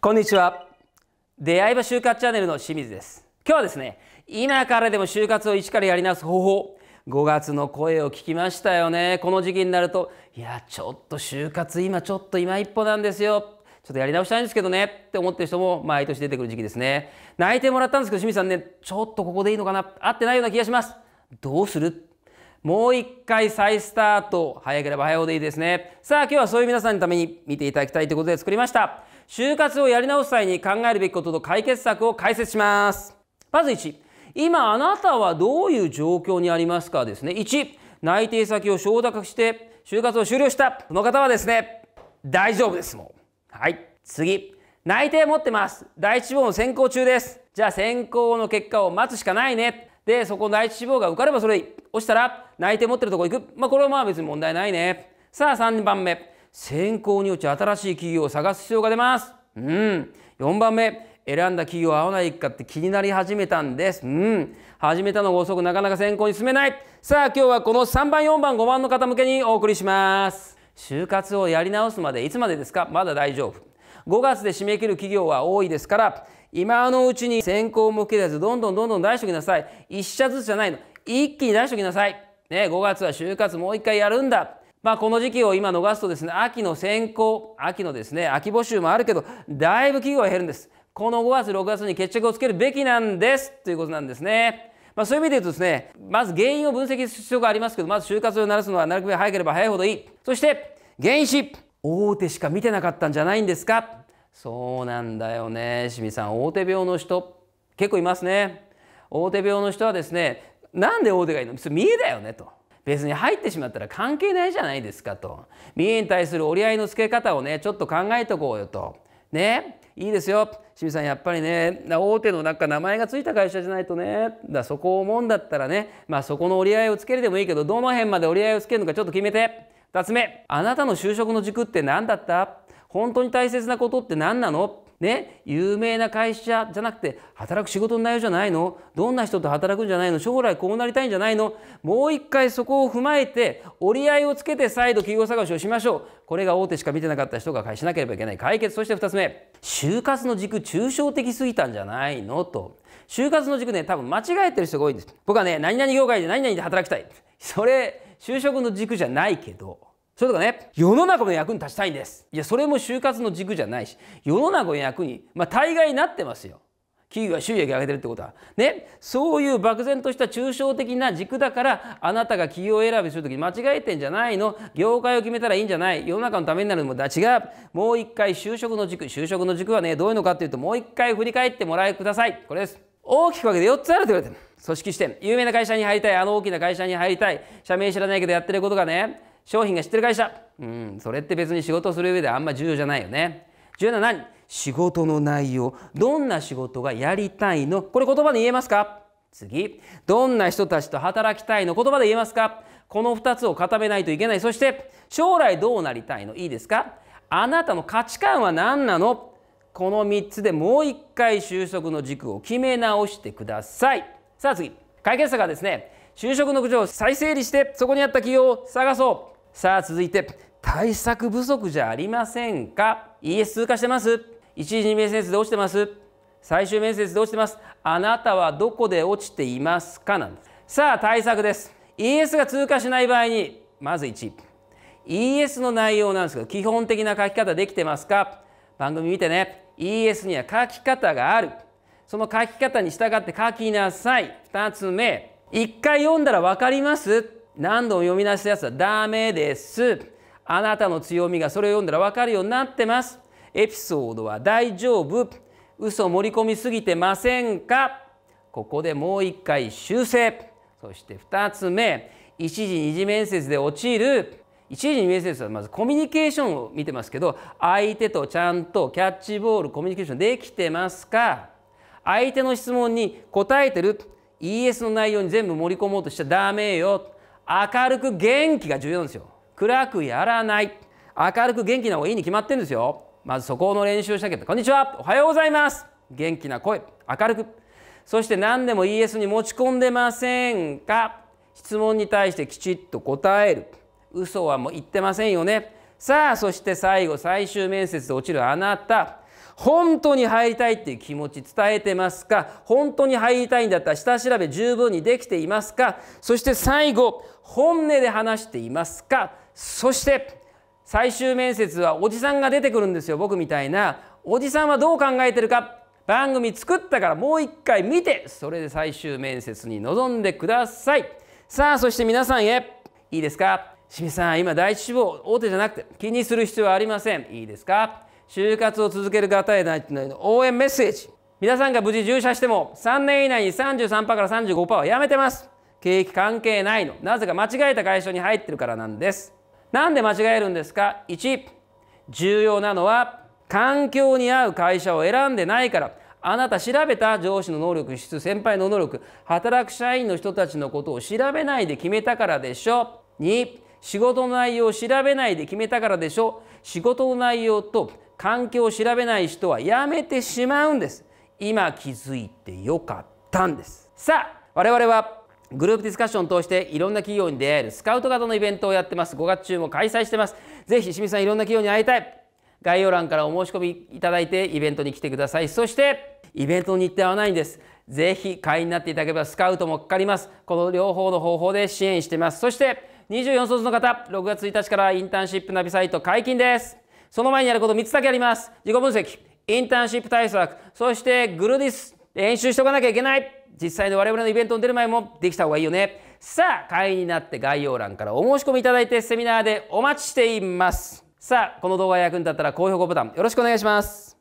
こんにちは出会い場就活チャンネルの清水です今日はですね今からでも就活を一からやり直す方法5月の声を聞きましたよねこの時期になるといやちょっと就活今ちょっと今一歩なんですよちょっとやり直したいんですけどねって思ってる人も毎年出てくる時期ですね泣いてもらったんですけど清水さんねちょっとここでいいのかな合ってないような気がしますどうするもう一回再スタート。早ければ早いほどいいですね。さあ、今日はそういう皆さんのために見ていただきたいということで作りました。就活をやり直す際に考えるべきことと解決策を解説します。まず1、今あなたはどういう状況にありますかですね。1、内定先を承諾して就活を終了した。この方はですね、大丈夫です、もんはい。次、内定持ってます。第1志望の選考中です。じゃあ選考の結果を待つしかないね。でそこ第一志望が受かればそれ押したら内定持ってるとこ行く、まあ、これはまあ別に問題ないねさあ3番目選考によって新しい企業を探す必要が出ますうん4番目選んだ企業合わないかって気になり始めたんです。うん。始めたのが遅くなかなか選考に進めない。さあ今日はこの3番4番5番の方向けにお送りします。就活をやり直すまでいつまでですかまだ大丈夫。5月で締め切る企業は多いですから今のうちに先行向けたやつどんどんどんどん出しときなさい1社ずつじゃないの一気に出しときなさい、ね、5月は就活もう一回やるんだまあ、この時期を今逃すとですね秋の選考秋のですね秋募集もあるけどだいぶ企業は減るんですこの5月6月に決着をつけるべきなんですということなんですねまあ、そういう意味で言うとですねまず原因を分析する必要がありますけどまず就活を鳴らすのはなるべく早ければ早いほどいいそして原因子大手しか見てなかったんじゃないんですかそうなんだよね清水さん大手病の人結構いますね大手病の人はですねなんで大手がいいの見えだよねと別に入ってしまったら関係ないじゃないですかと見栄に対する折り合いのつけ方をねちょっと考えとこうよとねいいですよ清水さんやっぱりね大手のなんか名前が付いた会社じゃないとねだそこを思うんだったらねまあそこの折り合いをつけるでもいいけどどの辺まで折り合いをつけるのかちょっと決めて2つ目あなたの就職の軸って何だった本当に大切なことって何なのね、有名な会社じゃなくて働く仕事の内容じゃないのどんな人と働くんじゃないの将来こうなりたいんじゃないのもう一回そこを踏まえて折り合いをつけて再度企業探しをしましょうこれが大手しか見てなかった人がしなければいけない解決そして2つ目就活の軸抽象的すぎたんじゃないのと就活の軸ね多分間違えてる人が多いんです僕はね何々業界で何々で働きたいそれ就職の軸じゃないけどそれとかね世の中の役に立ちたいんですいやそれも就活の軸じゃないし世の中の役にまあ大概なってますよ企業が収益上げてるってことはねそういう漠然とした抽象的な軸だからあなたが企業選びするとき間違えてんじゃないの業界を決めたらいいんじゃない世の中のためになるのもだ違うもう一回就職の軸就職の軸はねどういうのかっていうともう一回振り返ってもらいくださいこれです大きく分けて4つあると言われてる組織視点有名な会社に入りたいあの大きな会社に入りたい社名知らないけどやってることがね商品が知ってる会社うんそれって別に仕事をする上であんま重要じゃないよね重要な何仕事の内容どんな仕事がやりたいのこれ言葉で言えますか次どんな人たちと働きたいの言葉で言えますかこの2つを固めないといけないそして将来どうなりたいのいいですかあなたの価値観は何なのこの3つでもう1回就職の軸を決め直してくださいさあ次解決策はですね就職の苦情を再整理してそこにあった企業を探そうさあ続いて対策不足じゃありませんか ES 通過してます一次面接で落ちてます最終面接で落ちてますあなたはどこで落ちていますかなんですさあ対策です ES が通過しない場合にまず1 ES の内容なんですけど基本的な書き方できてますか番組見てね ES には書き方があるその書き方に従って書きなさい2つ目1回読んだら分かります何度も読み出したやつはダメですあなたの強みがそれを読んだら分かるようになってますエピソードは大丈夫嘘を盛り込みすぎてませんかここでもう一回修正そして2つ目一時二次面接で陥る一時にメッセージはまずコミュニケーションを見てますけど相手とちゃんとキャッチボールコミュニケーションできてますか相手の質問に答えてる ES の内容に全部盛り込もうとしちゃダメよ明るく元気が重要なんですよ暗くやらない明るく元気な方がいいに決まってるんですよまずそこの練習をしなきゃこんにちはおはようございます元気な声明るくそして何でも ES に持ち込んでませんか質問に対してきちっと答える嘘はもう言ってませんよねさあそして最後最終面接で落ちるあなた本当に入りたいっていう気持ち伝えてますか本当に入りたいんだったら下調べ十分にできていますかそして最後本音で話していますかそして最終面接はおじさんが出てくるんですよ僕みたいなおじさんはどう考えてるか番組作ったからもう一回見てそれで最終面接に臨んでくださいさあそして皆さんへいいですか清水さん今第一志望大手じゃなくて気にする必要はありませんいいですか就活を続ける方への応援メッセージ皆さんが無事入社しても3年以内に33%から35%はやめてます景気関係ないのなぜか間違えた会社に入ってるからなんですなんで間違えるんですか1重要なのは環境に合う会社を選んでないからあなた調べた上司の能力質先輩の能力働く社員の人たちのことを調べないで決めたからでしょ2仕事の内容を調べないで決めたからでしょ仕事の内容と環境を調べない人はやめてしまうんです今気づいてよかったんですさあ我々はグループディスカッションを通していろんな企業に出会えるスカウト型のイベントをやってます5月中も開催してますぜひ清水さんいろんな企業に会いたい概要欄からお申し込みいただいてイベントに来てくださいそしてイベントの日程はないんですぜひ会員になっていただければスカウトもかかりますこの両方の方法で支援してますそして24卒の方6月1日からインターンシップナビサイト解禁ですその前にやること3つだけあります自己分析インターンシップ対策そしてグルディス練習しておかなきゃいけない実際の我々のイベントに出る前もできた方がいいよねさあ会員になって概要欄からお申し込みいただいてセミナーでお待ちしていますさあこの動画が役に立ったら高評価ボタンよろしくお願いします